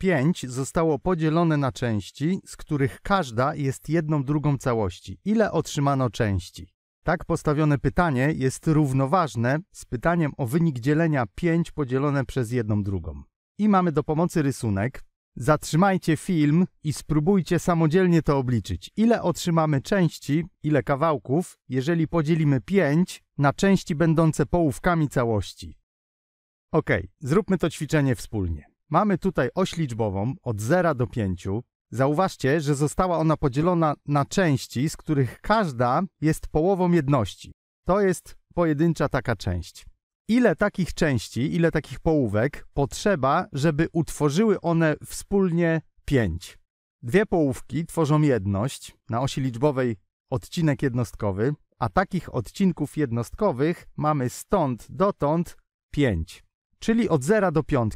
pięć zostało podzielone na części, z których każda jest jedną drugą całości. Ile otrzymano części? Tak postawione pytanie jest równoważne z pytaniem o wynik dzielenia 5 podzielone przez jedną drugą. I mamy do pomocy rysunek. Zatrzymajcie film i spróbujcie samodzielnie to obliczyć. Ile otrzymamy części, ile kawałków, jeżeli podzielimy 5 na części będące połówkami całości. Ok, zróbmy to ćwiczenie wspólnie. Mamy tutaj oś liczbową od 0 do 5. Zauważcie, że została ona podzielona na części, z których każda jest połową jedności. To jest pojedyncza taka część. Ile takich części, ile takich połówek potrzeba, żeby utworzyły one wspólnie 5? Dwie połówki tworzą jedność na osi liczbowej odcinek jednostkowy, a takich odcinków jednostkowych mamy stąd dotąd 5. Czyli od 0 do 5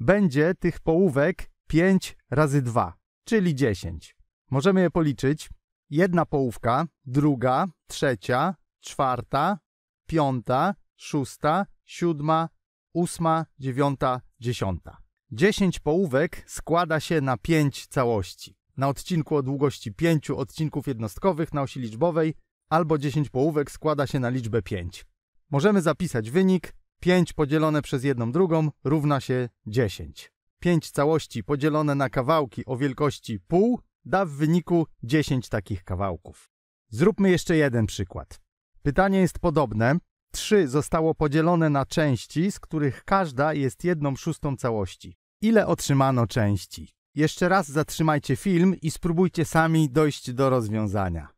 będzie tych połówek 5 razy 2, czyli 10. Możemy je policzyć. Jedna połówka, druga, trzecia, czwarta, piąta, szósta, siódma, ósma, dziewiąta, dziesiąta. 10 połówek składa się na 5 całości. Na odcinku o długości 5 odcinków jednostkowych na osi liczbowej albo 10 połówek składa się na liczbę 5. Możemy zapisać wynik 5 podzielone przez jedną drugą równa się 10. 5 całości podzielone na kawałki o wielkości pół da w wyniku 10 takich kawałków. Zróbmy jeszcze jeden przykład. Pytanie jest podobne. 3 zostało podzielone na części, z których każda jest jedną szóstą całości. Ile otrzymano części? Jeszcze raz zatrzymajcie film i spróbujcie sami dojść do rozwiązania.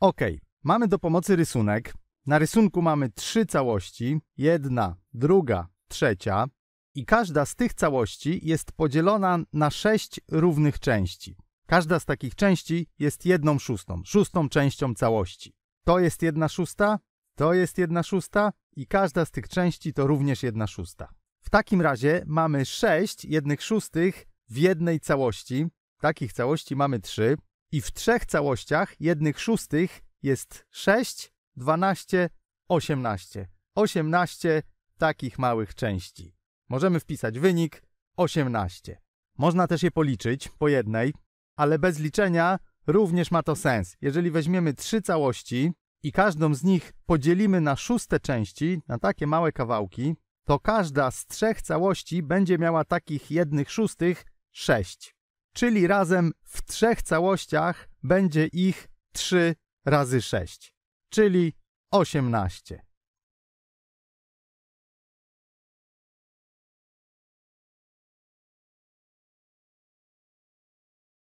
Ok, mamy do pomocy rysunek. Na rysunku mamy trzy całości, jedna, druga, trzecia i każda z tych całości jest podzielona na sześć równych części. Każda z takich części jest jedną szóstą, szóstą częścią całości. To jest jedna szósta, to jest jedna szósta i każda z tych części to również jedna szósta. W takim razie mamy 6 jednych szóstych w jednej całości. Takich całości mamy 3 i w trzech całościach jednych szóstych jest 6 12, 18. 18 takich małych części. Możemy wpisać wynik 18. Można też je policzyć po jednej, ale bez liczenia również ma to sens. Jeżeli weźmiemy trzy całości i każdą z nich podzielimy na szóste części, na takie małe kawałki, to każda z trzech całości będzie miała takich jednych szóstych 6. Czyli razem w trzech całościach będzie ich 3 razy 6 czyli 18.